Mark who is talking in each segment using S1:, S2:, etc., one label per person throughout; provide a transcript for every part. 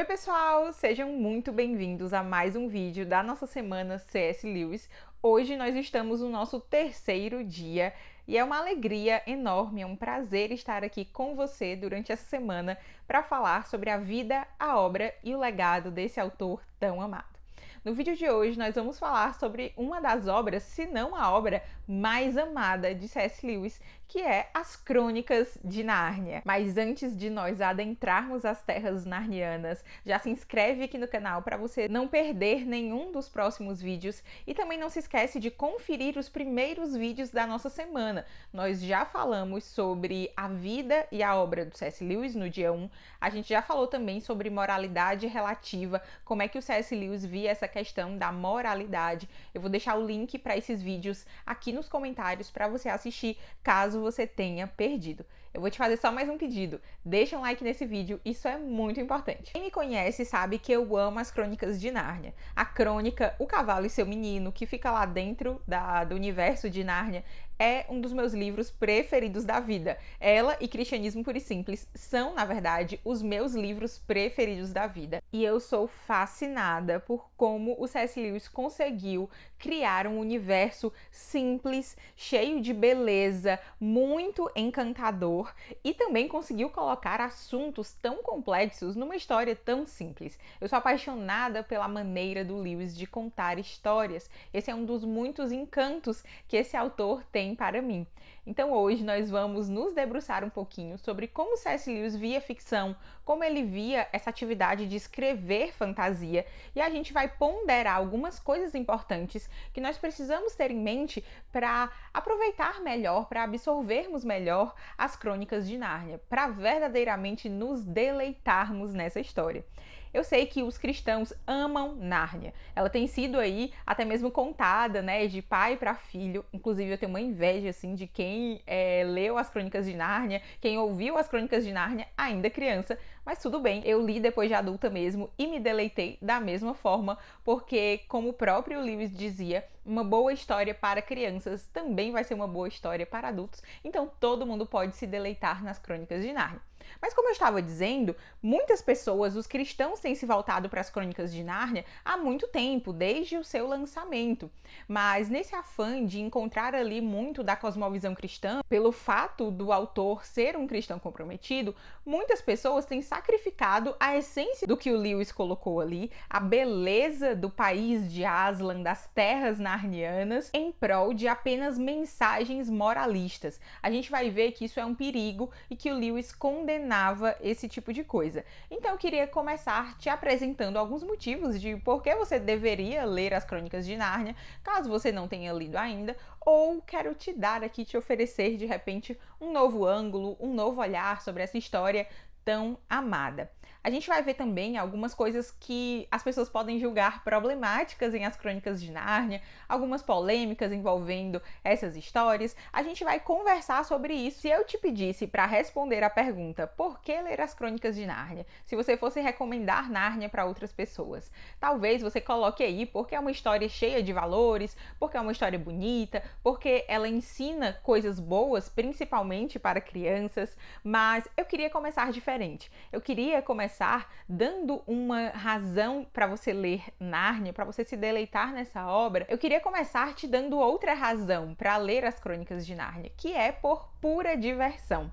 S1: Oi pessoal, sejam muito bem-vindos a mais um vídeo da nossa semana CS Lewis. Hoje nós estamos no nosso terceiro dia e é uma alegria enorme, é um prazer estar aqui com você durante essa semana para falar sobre a vida, a obra e o legado desse autor tão amado. No vídeo de hoje, nós vamos falar sobre uma das obras, se não a obra mais amada de C.S. Lewis, que é As Crônicas de Nárnia. Mas antes de nós adentrarmos as terras narnianas, já se inscreve aqui no canal para você não perder nenhum dos próximos vídeos e também não se esquece de conferir os primeiros vídeos da nossa semana. Nós já falamos sobre a vida e a obra do C.S. Lewis no dia 1. A gente já falou também sobre moralidade relativa, como é que o C.S. Lewis via essa questão da moralidade. Eu vou deixar o link para esses vídeos aqui nos comentários para você assistir, caso você tenha perdido. Eu vou te fazer só mais um pedido. Deixa um like nesse vídeo, isso é muito importante. Quem me conhece sabe que eu amo as crônicas de Nárnia. A crônica O Cavalo e Seu Menino, que fica lá dentro da, do universo de Nárnia, é um dos meus livros preferidos da vida. Ela e Cristianismo Puro e Simples são, na verdade, os meus livros preferidos da vida. E eu sou fascinada por como o C.S. Lewis conseguiu criar um universo simples, cheio de beleza, muito encantador e também conseguiu colocar assuntos tão complexos numa história tão simples. Eu sou apaixonada pela maneira do Lewis de contar histórias. Esse é um dos muitos encantos que esse autor tem para mim. Então hoje nós vamos nos debruçar um pouquinho sobre como C.S. Lewis via ficção, como ele via essa atividade de escrever fantasia e a gente vai ponderar algumas coisas importantes que nós precisamos ter em mente para aproveitar melhor, para absorvermos melhor as crônicas de Nárnia, para verdadeiramente nos deleitarmos nessa história. Eu sei que os cristãos amam Nárnia. Ela tem sido aí até mesmo contada, né, de pai para filho. Inclusive eu tenho uma inveja assim de quem é, leu as Crônicas de Nárnia, quem ouviu as Crônicas de Nárnia ainda criança, mas tudo bem, eu li depois de adulta mesmo e me deleitei da mesma forma, porque, como o próprio Lewis dizia, uma boa história para crianças também vai ser uma boa história para adultos, então todo mundo pode se deleitar nas Crônicas de Narnia. Mas como eu estava dizendo, muitas pessoas, os cristãos, têm se voltado para as crônicas de Nárnia há muito tempo, desde o seu lançamento. Mas nesse afã de encontrar ali muito da cosmovisão cristã, pelo fato do autor ser um cristão comprometido, muitas pessoas têm sacrificado a essência do que o Lewis colocou ali, a beleza do país de Aslan, das terras narnianas, em prol de apenas mensagens moralistas. A gente vai ver que isso é um perigo e que o Lewis condenou condenava esse tipo de coisa. Então eu queria começar te apresentando alguns motivos de por que você deveria ler as Crônicas de Nárnia, caso você não tenha lido ainda, ou quero te dar aqui, te oferecer de repente um novo ângulo, um novo olhar sobre essa história tão amada. A gente vai ver também algumas coisas que as pessoas podem julgar problemáticas em As Crônicas de Nárnia, algumas polêmicas envolvendo essas histórias. A gente vai conversar sobre isso. Se eu te pedisse para responder a pergunta por que ler As Crônicas de Nárnia, se você fosse recomendar Nárnia para outras pessoas, talvez você coloque aí porque é uma história cheia de valores, porque é uma história bonita, porque ela ensina coisas boas, principalmente para crianças. Mas eu queria começar diferente diferente. Eu queria começar dando uma razão para você ler Nárnia, para você se deleitar nessa obra. Eu queria começar te dando outra razão para ler as Crônicas de Nárnia, que é por pura diversão.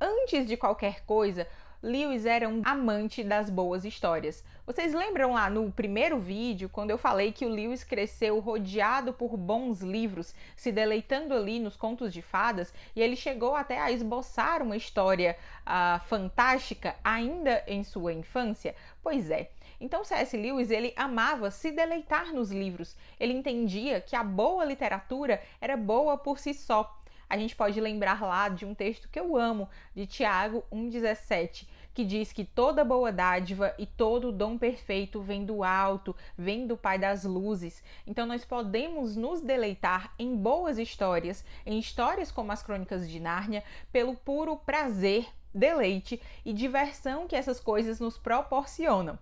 S1: Antes de qualquer coisa, Lewis era um amante das boas histórias. Vocês lembram lá no primeiro vídeo, quando eu falei que o Lewis cresceu rodeado por bons livros, se deleitando ali nos contos de fadas, e ele chegou até a esboçar uma história uh, fantástica ainda em sua infância? Pois é. Então C.S. Lewis ele amava se deleitar nos livros. Ele entendia que a boa literatura era boa por si só. A gente pode lembrar lá de um texto que eu amo, de Tiago 1,17, que diz que toda boa dádiva e todo dom perfeito vem do alto, vem do Pai das luzes. Então nós podemos nos deleitar em boas histórias, em histórias como as Crônicas de Nárnia, pelo puro prazer, deleite e diversão que essas coisas nos proporcionam.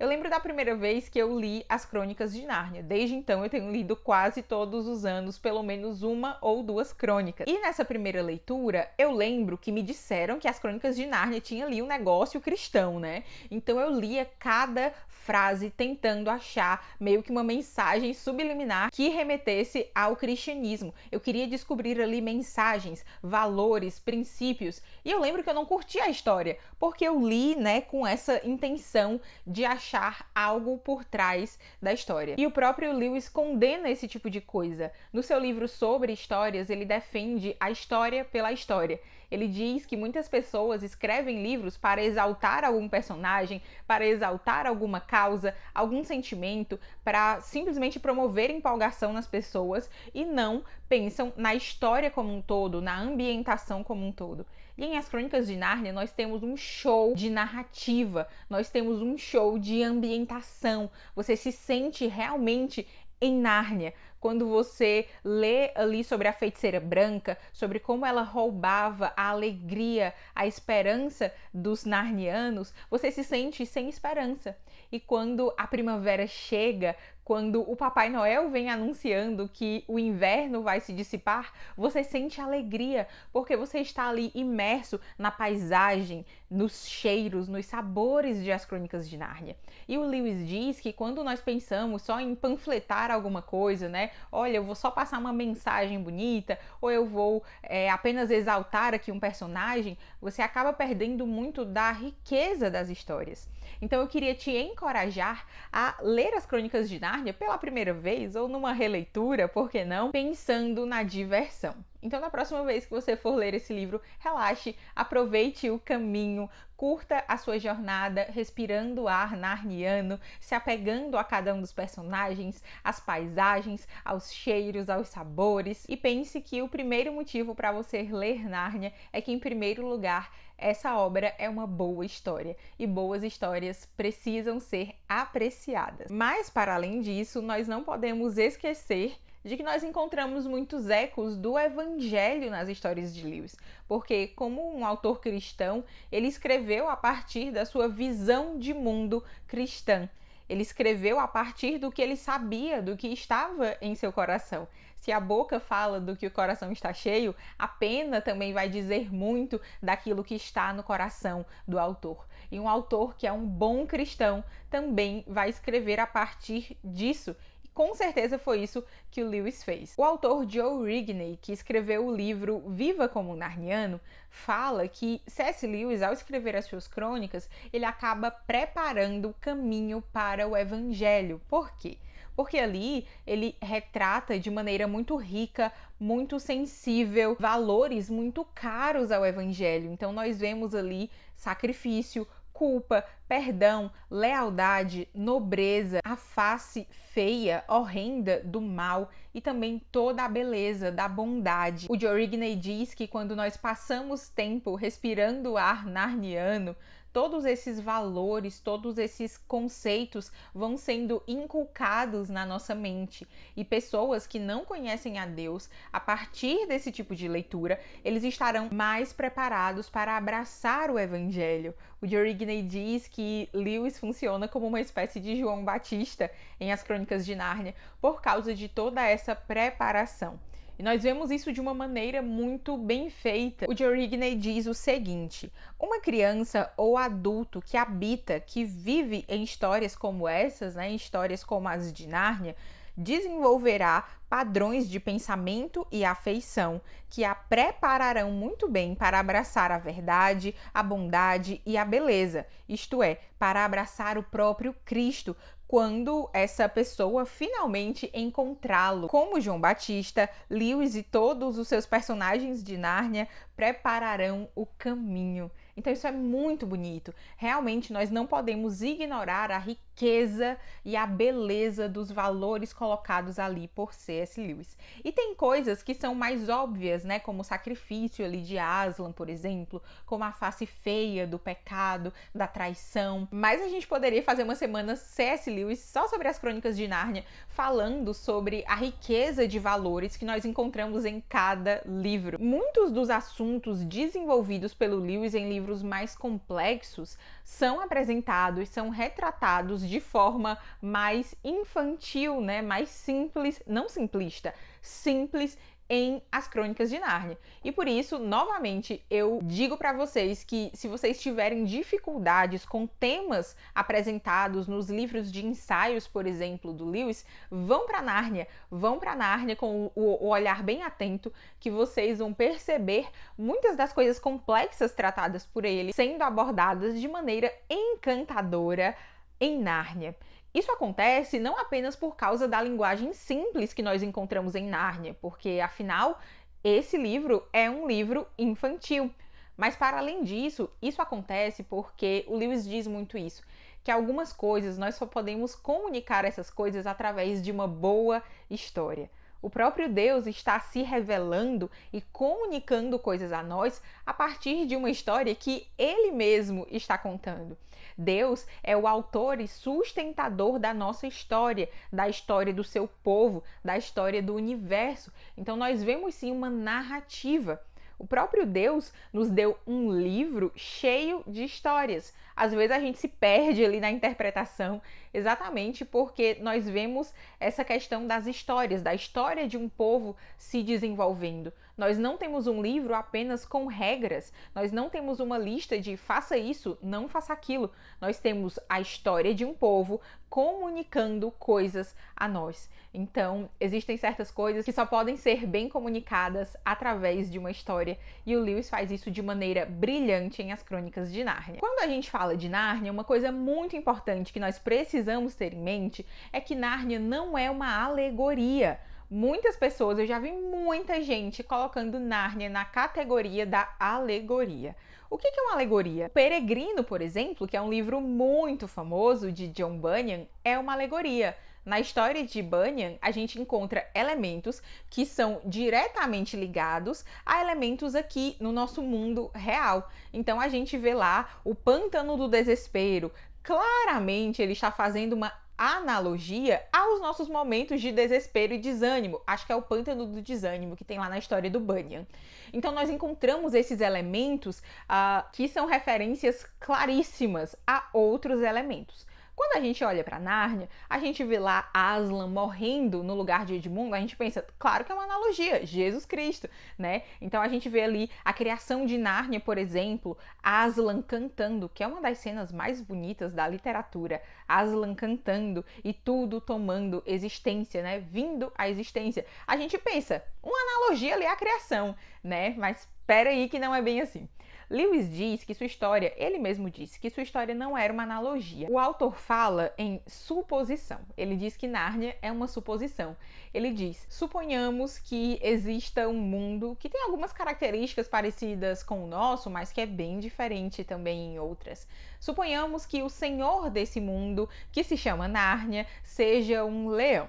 S1: Eu lembro da primeira vez que eu li as Crônicas de Nárnia. Desde então eu tenho lido quase todos os anos pelo menos uma ou duas crônicas. E nessa primeira leitura, eu lembro que me disseram que as Crônicas de Nárnia tinha ali um negócio cristão, né? Então eu lia cada frase tentando achar meio que uma mensagem subliminar que remetesse ao cristianismo. Eu queria descobrir ali mensagens, valores, princípios. E eu lembro que eu não curti a história, porque eu li, né, com essa intenção de achar achar algo por trás da história. E o próprio Lewis condena esse tipo de coisa. No seu livro sobre histórias, ele defende a história pela história. Ele diz que muitas pessoas escrevem livros para exaltar algum personagem, para exaltar alguma causa, algum sentimento, para simplesmente promover empolgação nas pessoas e não pensam na história como um todo, na ambientação como um todo. E em As Crônicas de Nárnia, nós temos um show de narrativa, nós temos um show de ambientação. Você se sente realmente em Nárnia. Quando você lê ali sobre a feiticeira branca, sobre como ela roubava a alegria, a esperança dos narnianos, você se sente sem esperança. E quando a primavera chega, quando o Papai Noel vem anunciando que o inverno vai se dissipar, você sente alegria, porque você está ali imerso na paisagem, nos cheiros, nos sabores de As Crônicas de Nárnia. E o Lewis diz que quando nós pensamos só em panfletar alguma coisa, né? Olha, eu vou só passar uma mensagem bonita, ou eu vou é, apenas exaltar aqui um personagem, você acaba perdendo muito da riqueza das histórias. Então eu queria te encorajar a ler As Crônicas de Nárnia pela primeira vez, ou numa releitura, por que não? Pensando na diversão. Então, na próxima vez que você for ler esse livro, relaxe, aproveite o caminho, curta a sua jornada respirando ar narniano, se apegando a cada um dos personagens, às paisagens, aos cheiros, aos sabores e pense que o primeiro motivo para você ler Nárnia é que, em primeiro lugar, essa obra é uma boa história e boas histórias precisam ser apreciadas. Mas, para além disso, nós não podemos esquecer de que nós encontramos muitos ecos do evangelho nas histórias de Lewis, porque, como um autor cristão, ele escreveu a partir da sua visão de mundo cristã. Ele escreveu a partir do que ele sabia, do que estava em seu coração. Se a boca fala do que o coração está cheio, a pena também vai dizer muito daquilo que está no coração do autor. E um autor que é um bom cristão também vai escrever a partir disso, com certeza foi isso que o Lewis fez. O autor Joe Rigney, que escreveu o livro Viva como um Narniano, fala que C.S. Lewis, ao escrever as suas crônicas, ele acaba preparando o caminho para o evangelho. Por quê? Porque ali ele retrata de maneira muito rica, muito sensível, valores muito caros ao evangelho. Então nós vemos ali sacrifício, culpa, perdão, lealdade, nobreza, a face feia, horrenda do mal e também toda a beleza da bondade. O Diorigne diz que quando nós passamos tempo respirando o ar narniano, todos esses valores, todos esses conceitos vão sendo inculcados na nossa mente. E pessoas que não conhecem a Deus, a partir desse tipo de leitura, eles estarão mais preparados para abraçar o evangelho. O Jerry Gney diz que Lewis funciona como uma espécie de João Batista em As Crônicas de Nárnia, por causa de toda essa preparação nós vemos isso de uma maneira muito bem feita. O Rigney diz o seguinte: uma criança ou adulto que habita, que vive em histórias como essas, né, em histórias como as de Nárnia, desenvolverá padrões de pensamento e afeição que a prepararão muito bem para abraçar a verdade, a bondade e a beleza, isto é, para abraçar o próprio Cristo, quando essa pessoa finalmente encontrá-lo. Como João Batista, Lewis e todos os seus personagens de Nárnia prepararão o caminho então isso é muito bonito. Realmente nós não podemos ignorar a riqueza e a beleza dos valores colocados ali por C.S. Lewis. E tem coisas que são mais óbvias, né, como o sacrifício ali de Aslan, por exemplo, como a face feia do pecado, da traição. Mas a gente poderia fazer uma semana C.S. Lewis só sobre as crônicas de Nárnia, falando sobre a riqueza de valores que nós encontramos em cada livro. Muitos dos assuntos desenvolvidos pelo Lewis em livros livros mais complexos são apresentados, são retratados de forma mais infantil, né, mais simples, não simplista, simples em As Crônicas de Nárnia. E por isso, novamente, eu digo para vocês que se vocês tiverem dificuldades com temas apresentados nos livros de ensaios, por exemplo, do Lewis, vão para Nárnia, vão para Nárnia com o, o olhar bem atento que vocês vão perceber muitas das coisas complexas tratadas por ele sendo abordadas de maneira encantadora em Nárnia. Isso acontece não apenas por causa da linguagem simples que nós encontramos em Nárnia, porque afinal esse livro é um livro infantil. Mas para além disso, isso acontece porque o Lewis diz muito isso, que algumas coisas nós só podemos comunicar essas coisas através de uma boa história. O próprio Deus está se revelando e comunicando coisas a nós a partir de uma história que ele mesmo está contando. Deus é o autor e sustentador da nossa história, da história do seu povo, da história do universo. Então nós vemos sim uma narrativa. O próprio Deus nos deu um livro cheio de histórias. Às vezes a gente se perde ali na interpretação, exatamente porque nós vemos essa questão das histórias, da história de um povo se desenvolvendo. Nós não temos um livro apenas com regras, nós não temos uma lista de faça isso, não faça aquilo. Nós temos a história de um povo comunicando coisas a nós. Então, existem certas coisas que só podem ser bem comunicadas através de uma história, e o Lewis faz isso de maneira brilhante em As Crônicas de Nárnia. Quando a gente fala de Nárnia, uma coisa muito importante que nós precisamos ter em mente é que Nárnia não é uma alegoria muitas pessoas, eu já vi muita gente colocando Nárnia na categoria da alegoria. O que é uma alegoria? O Peregrino, por exemplo, que é um livro muito famoso de John Bunyan, é uma alegoria. Na história de Bunyan, a gente encontra elementos que são diretamente ligados a elementos aqui no nosso mundo real. Então a gente vê lá o pântano do desespero. Claramente ele está fazendo uma analogia aos nossos momentos de desespero e desânimo. Acho que é o pântano do desânimo que tem lá na história do Bunyan. Então, nós encontramos esses elementos uh, que são referências claríssimas a outros elementos. Quando a gente olha para Nárnia, a gente vê lá Aslan morrendo no lugar de Edmundo, a gente pensa, claro que é uma analogia, Jesus Cristo, né? Então a gente vê ali a criação de Nárnia, por exemplo, Aslan cantando, que é uma das cenas mais bonitas da literatura, Aslan cantando e tudo tomando existência, né? Vindo à existência. A gente pensa, uma analogia ali à é criação, né? Mas espera aí que não é bem assim. Lewis diz que sua história, ele mesmo disse, que sua história não era uma analogia. O autor fala em suposição. Ele diz que Nárnia é uma suposição. Ele diz: suponhamos que exista um mundo que tem algumas características parecidas com o nosso, mas que é bem diferente também em outras. Suponhamos que o senhor desse mundo, que se chama Nárnia, seja um leão.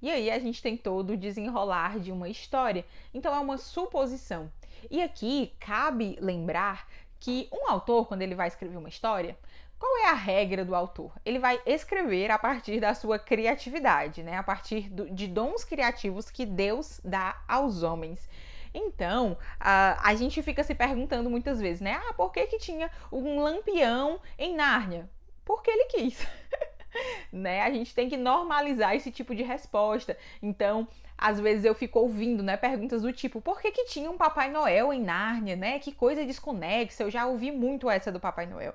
S1: E aí a gente tem todo o desenrolar de uma história. Então é uma suposição. E aqui cabe lembrar que um autor, quando ele vai escrever uma história, qual é a regra do autor? Ele vai escrever a partir da sua criatividade, né? A partir do, de dons criativos que Deus dá aos homens. Então, a, a gente fica se perguntando muitas vezes, né? Ah, por que, que tinha um lampião em Nárnia? Porque ele quis. né? A gente tem que normalizar esse tipo de resposta. Então, às vezes eu fico ouvindo, né, perguntas do tipo: "Por que que tinha um Papai Noel em Nárnia, né? Que coisa desconexa". Eu já ouvi muito essa do Papai Noel.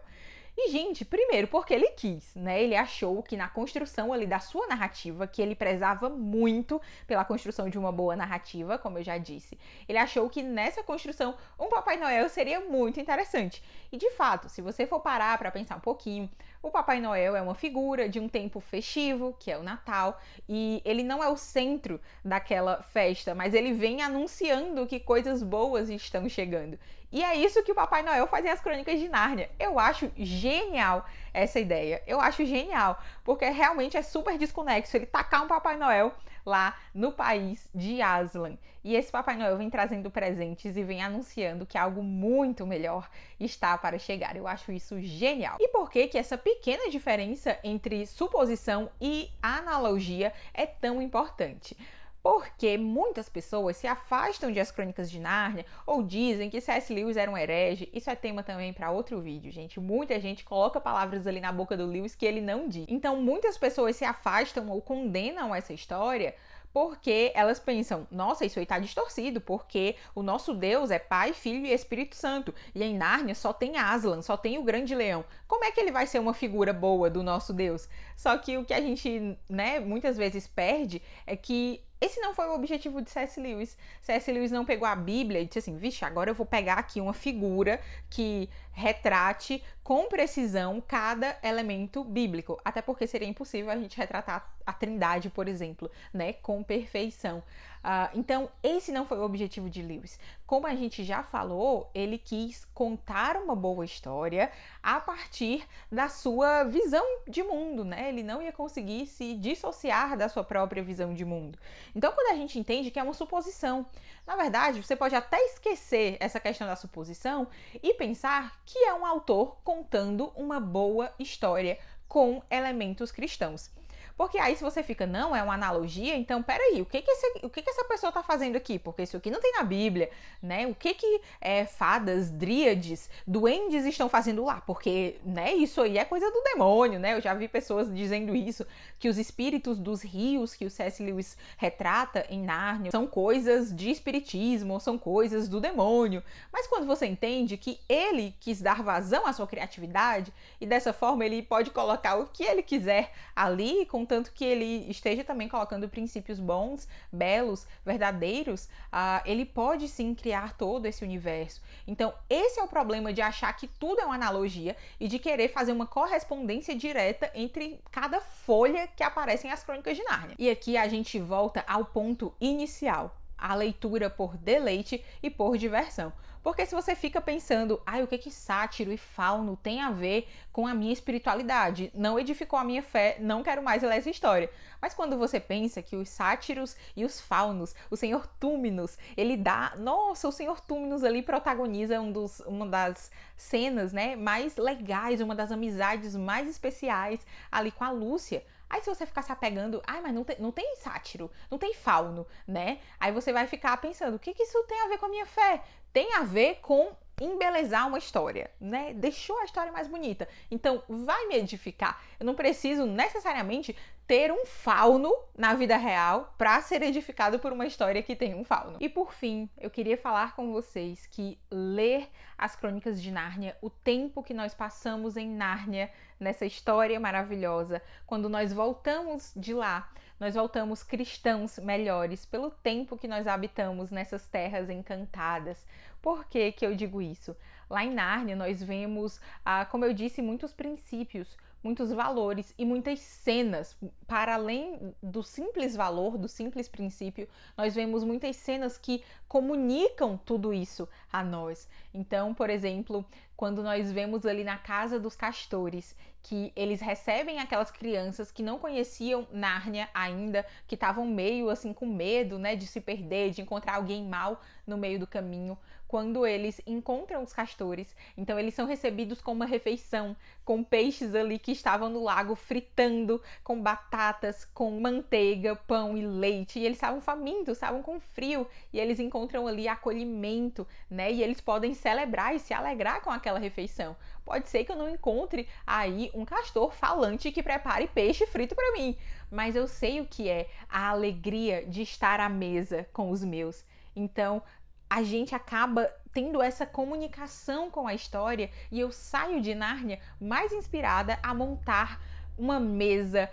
S1: E, gente, primeiro porque ele quis, né? Ele achou que na construção ali da sua narrativa, que ele prezava muito pela construção de uma boa narrativa, como eu já disse, ele achou que nessa construção um Papai Noel seria muito interessante. E, de fato, se você for parar para pensar um pouquinho, o Papai Noel é uma figura de um tempo festivo, que é o Natal, e ele não é o centro daquela festa, mas ele vem anunciando que coisas boas estão chegando. E é isso que o Papai Noel faz em As Crônicas de Nárnia. Eu acho genial essa ideia. Eu acho genial, porque realmente é super desconexo ele tacar um Papai Noel lá no país de Aslan. E esse Papai Noel vem trazendo presentes e vem anunciando que algo muito melhor está para chegar. Eu acho isso genial. E por que que essa pequena diferença entre suposição e analogia é tão importante? porque muitas pessoas se afastam de As Crônicas de Nárnia ou dizem que C.S. Lewis era um herege. Isso é tema também para outro vídeo, gente. Muita gente coloca palavras ali na boca do Lewis que ele não diz. Então, muitas pessoas se afastam ou condenam essa história porque elas pensam, nossa, isso aí tá distorcido, porque o nosso Deus é Pai, Filho e Espírito Santo, e em Nárnia só tem Aslan, só tem o Grande Leão. Como é que ele vai ser uma figura boa do nosso Deus? Só que o que a gente, né, muitas vezes perde é que esse não foi o objetivo de C.S. Lewis. C.S. Lewis não pegou a Bíblia e disse assim: vixe, agora eu vou pegar aqui uma figura que retrate com precisão cada elemento bíblico. Até porque seria impossível a gente retratar a Trindade, por exemplo, né, com perfeição. Uh, então, esse não foi o objetivo de Lewis. Como a gente já falou, ele quis contar uma boa história a partir da sua visão de mundo, né? Ele não ia conseguir se dissociar da sua própria visão de mundo. Então, quando a gente entende que é uma suposição, na verdade, você pode até esquecer essa questão da suposição e pensar que é um autor contando uma boa história com elementos cristãos. Porque aí se você fica, não, é uma analogia, então peraí, o que que, esse, o que, que essa pessoa está fazendo aqui? Porque isso aqui não tem na Bíblia, né? O que que é, fadas, dríades, duendes estão fazendo lá? Porque, né, isso aí é coisa do demônio, né? Eu já vi pessoas dizendo isso, que os espíritos dos rios que o C.S. Lewis retrata em Nárnia são coisas de espiritismo, são coisas do demônio. Mas quando você entende que ele quis dar vazão à sua criatividade e dessa forma ele pode colocar o que ele quiser ali com contanto que ele esteja também colocando princípios bons, belos, verdadeiros, uh, ele pode sim criar todo esse universo. Então, esse é o problema de achar que tudo é uma analogia e de querer fazer uma correspondência direta entre cada folha que aparece em As Crônicas de Nárnia. E aqui a gente volta ao ponto inicial, a leitura por deleite e por diversão. Porque se você fica pensando, ai, o que que sátiro e fauno tem a ver com a minha espiritualidade? Não edificou a minha fé, não quero mais ler essa história. Mas quando você pensa que os sátiros e os faunos, o senhor Túminos, ele dá, nossa, o senhor Túminos ali protagoniza um dos, uma das cenas, né, mais legais, uma das amizades mais especiais ali com a Lúcia. Aí se você ficar se apegando, ai, mas não tem, não tem sátiro, não tem fauno, né? Aí você vai ficar pensando, o que, que isso tem a ver com a minha fé? tem a ver com embelezar uma história, né? Deixou a história mais bonita. Então, vai me edificar. Eu não preciso necessariamente ter um fauno na vida real para ser edificado por uma história que tem um fauno. E por fim, eu queria falar com vocês que ler as crônicas de Nárnia, o tempo que nós passamos em Nárnia, nessa história maravilhosa, quando nós voltamos de lá, nós voltamos cristãos melhores pelo tempo que nós habitamos nessas terras encantadas. Por que, que eu digo isso? Lá em Nárnia, nós vemos, ah, como eu disse, muitos princípios, muitos valores e muitas cenas. Para além do simples valor, do simples princípio, nós vemos muitas cenas que comunicam tudo isso a nós. Então, por exemplo, quando nós vemos ali na casa dos castores que eles recebem aquelas crianças que não conheciam Nárnia ainda, que estavam meio assim com medo, né, de se perder, de encontrar alguém mal no meio do caminho. Quando eles encontram os castores, então eles são recebidos com uma refeição, com peixes ali que estavam no lago fritando, com batatas, com manteiga, pão e leite. E eles estavam famintos, estavam com frio, e eles encontram ali acolhimento, né? E eles podem celebrar e se alegrar com aquela refeição. Pode ser que eu não encontre aí um castor falante que prepare peixe frito para mim, mas eu sei o que é a alegria de estar à mesa com os meus. Então, a gente acaba tendo essa comunicação com a história e eu saio de Nárnia mais inspirada a montar uma mesa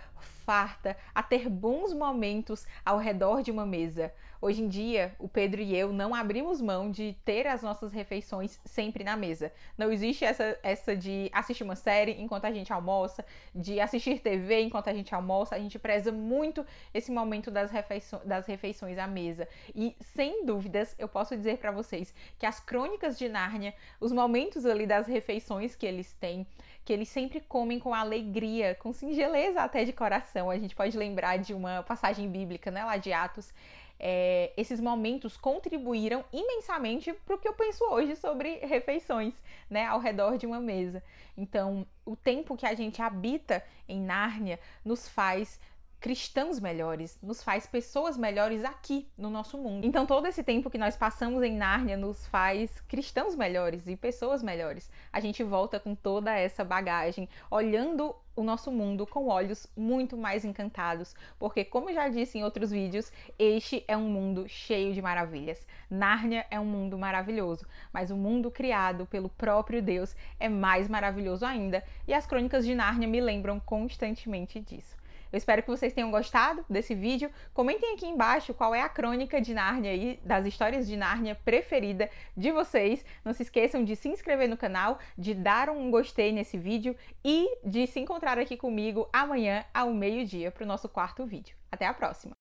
S1: farta a ter bons momentos ao redor de uma mesa. Hoje em dia, o Pedro e eu não abrimos mão de ter as nossas refeições sempre na mesa. Não existe essa, essa de assistir uma série enquanto a gente almoça, de assistir TV enquanto a gente almoça. A gente preza muito esse momento das, refeiço das refeições à mesa. E, sem dúvidas, eu posso dizer para vocês que as crônicas de Nárnia, os momentos ali das refeições que eles têm, que eles sempre comem com alegria, com singeleza até de coração. A gente pode lembrar de uma passagem bíblica, né, lá de Atos. É, esses momentos contribuíram imensamente para o que eu penso hoje sobre refeições, né, ao redor de uma mesa. Então, o tempo que a gente habita em Nárnia nos faz cristãos melhores, nos faz pessoas melhores aqui no nosso mundo. Então, todo esse tempo que nós passamos em Nárnia nos faz cristãos melhores e pessoas melhores. A gente volta com toda essa bagagem, olhando o nosso mundo com olhos muito mais encantados, porque, como eu já disse em outros vídeos, este é um mundo cheio de maravilhas. Nárnia é um mundo maravilhoso, mas o mundo criado pelo próprio Deus é mais maravilhoso ainda, e as crônicas de Nárnia me lembram constantemente disso. Eu espero que vocês tenham gostado desse vídeo. Comentem aqui embaixo qual é a crônica de Nárnia e das histórias de Nárnia preferida de vocês. Não se esqueçam de se inscrever no canal, de dar um gostei nesse vídeo e de se encontrar aqui comigo amanhã ao meio-dia para o nosso quarto vídeo. Até a próxima!